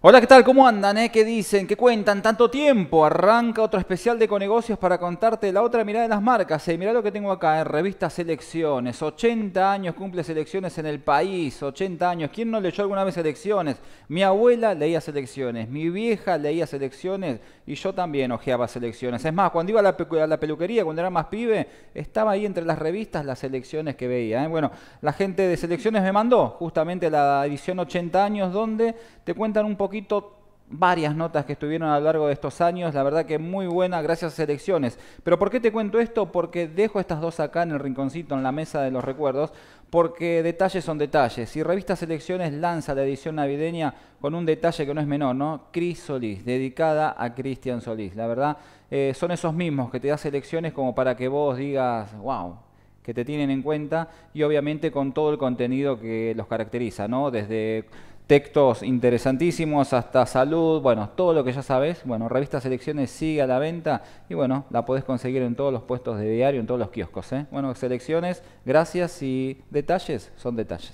Hola, ¿qué tal? ¿Cómo andan? Eh? ¿Qué dicen? ¿Qué cuentan? Tanto tiempo. Arranca otro especial de Conegocios para contarte la otra mirada de las marcas. Eh, mirá lo que tengo acá en eh. Revista Selecciones. 80 años cumple selecciones en el país. 80 años. ¿Quién no leyó alguna vez selecciones? Mi abuela leía selecciones. Mi vieja leía selecciones. Y yo también ojeaba selecciones. Es más, cuando iba a la, peluquería, cuando era más pibe, estaba ahí entre las revistas las selecciones que veía. Eh. Bueno, la gente de selecciones me mandó justamente la edición 80 años donde te cuentan un poco poquito varias notas que estuvieron a lo largo de estos años, la verdad que muy buena, gracias a selecciones. Pero ¿por qué te cuento esto? Porque dejo estas dos acá en el rinconcito, en la mesa de los recuerdos, porque detalles son detalles. Y Revista Selecciones lanza la edición navideña con un detalle que no es menor, ¿no? Cris Solís, dedicada a Cristian Solís. La verdad, eh, son esos mismos que te da selecciones como para que vos digas, wow, que te tienen en cuenta y obviamente con todo el contenido que los caracteriza, ¿no? Desde textos interesantísimos, hasta salud, bueno, todo lo que ya sabes. Bueno, Revista Selecciones sigue a la venta y bueno, la podés conseguir en todos los puestos de diario, en todos los kioscos. ¿eh? Bueno, selecciones, gracias y detalles son detalles.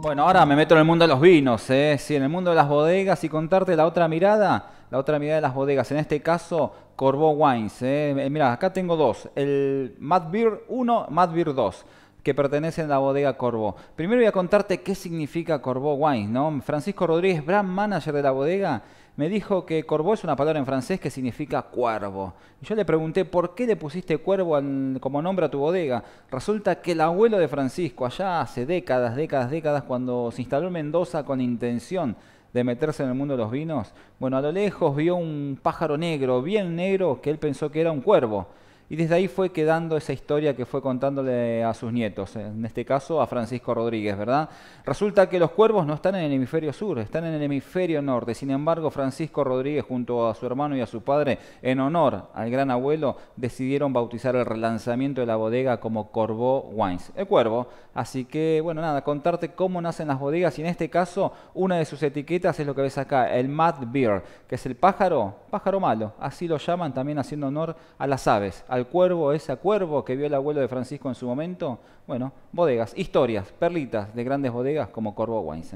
Bueno, ahora me meto en el mundo de los vinos, ¿eh? en el mundo de las bodegas y contarte la otra mirada, la otra mirada de las bodegas, en este caso corvo Wines. ¿eh? Eh, Mira, acá tengo dos, el Mad Beer 1, Mad Beer 2 que pertenecen a la bodega Corvo. Primero voy a contarte qué significa Corvo Wine. ¿no? Francisco Rodríguez, brand manager de la bodega, me dijo que Corvo es una palabra en francés que significa cuervo. Y yo le pregunté por qué le pusiste cuervo como nombre a tu bodega. Resulta que el abuelo de Francisco, allá hace décadas, décadas, décadas, cuando se instaló en Mendoza con intención de meterse en el mundo de los vinos, bueno, a lo lejos vio un pájaro negro, bien negro, que él pensó que era un cuervo y desde ahí fue quedando esa historia que fue contándole a sus nietos, en este caso a Francisco Rodríguez, ¿verdad? Resulta que los cuervos no están en el hemisferio sur, están en el hemisferio norte. Sin embargo, Francisco Rodríguez, junto a su hermano y a su padre, en honor al gran abuelo, decidieron bautizar el relanzamiento de la bodega como Corvo Wines, el cuervo. Así que, bueno, nada, contarte cómo nacen las bodegas y en este caso, una de sus etiquetas es lo que ves acá, el Mad Beer, que es el pájaro, pájaro malo, así lo llaman también haciendo honor a las aves, el cuervo, ese cuervo que vio el abuelo de Francisco en su momento. Bueno, bodegas, historias, perlitas de grandes bodegas como Corvo Wines.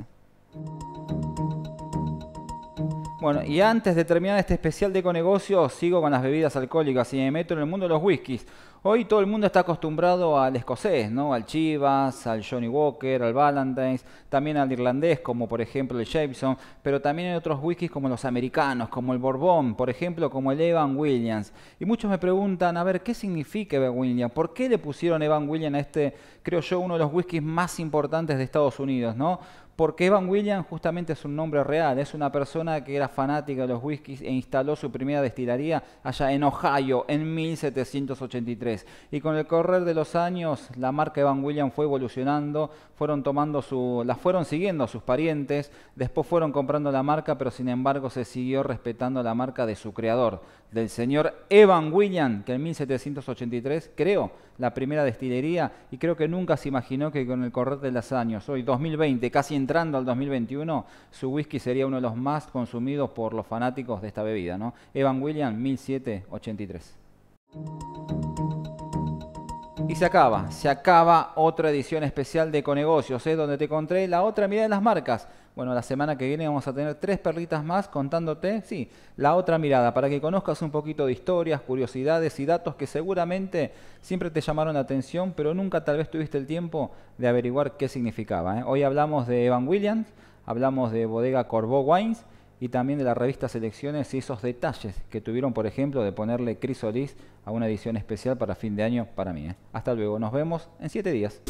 Bueno, y antes de terminar este especial de Econegocio, sigo con las bebidas alcohólicas y me meto en el mundo de los whiskies. Hoy todo el mundo está acostumbrado al escocés, ¿no? Al Chivas, al Johnny Walker, al Valentine's, también al irlandés, como por ejemplo el Jameson, pero también hay otros whiskies como los americanos, como el Bourbon, por ejemplo, como el Evan Williams. Y muchos me preguntan, a ver, ¿qué significa Evan Williams? ¿Por qué le pusieron Evan Williams a este, creo yo, uno de los whiskies más importantes de Estados Unidos, ¿no? Porque Evan Williams justamente es un nombre real, es una persona que era fanática de los whiskies e instaló su primera destilería allá en Ohio en 1783. Y con el correr de los años, la marca Evan Williams fue evolucionando, fueron tomando su, la fueron siguiendo a sus parientes, después fueron comprando la marca, pero sin embargo se siguió respetando la marca de su creador, del señor Evan Williams, que en 1783 creó la primera destilería y creo que nunca se imaginó que con el correr de los años, hoy 2020, casi entrando al 2021, su whisky sería uno de los más consumidos por los fanáticos de esta bebida. Evan Williams 1783. Y se acaba, se acaba otra edición especial de Conegocios, es ¿eh? donde te encontré la otra mirada de las marcas bueno, la semana que viene vamos a tener tres perlitas más contándote, sí, la otra mirada, para que conozcas un poquito de historias, curiosidades y datos que seguramente siempre te llamaron la atención, pero nunca tal vez tuviste el tiempo de averiguar qué significaba. ¿eh? Hoy hablamos de Evan Williams, hablamos de Bodega Corbeau Wines y también de la revista Selecciones y esos detalles que tuvieron, por ejemplo, de ponerle Oris a una edición especial para fin de año para mí. ¿eh? Hasta luego, nos vemos en siete días.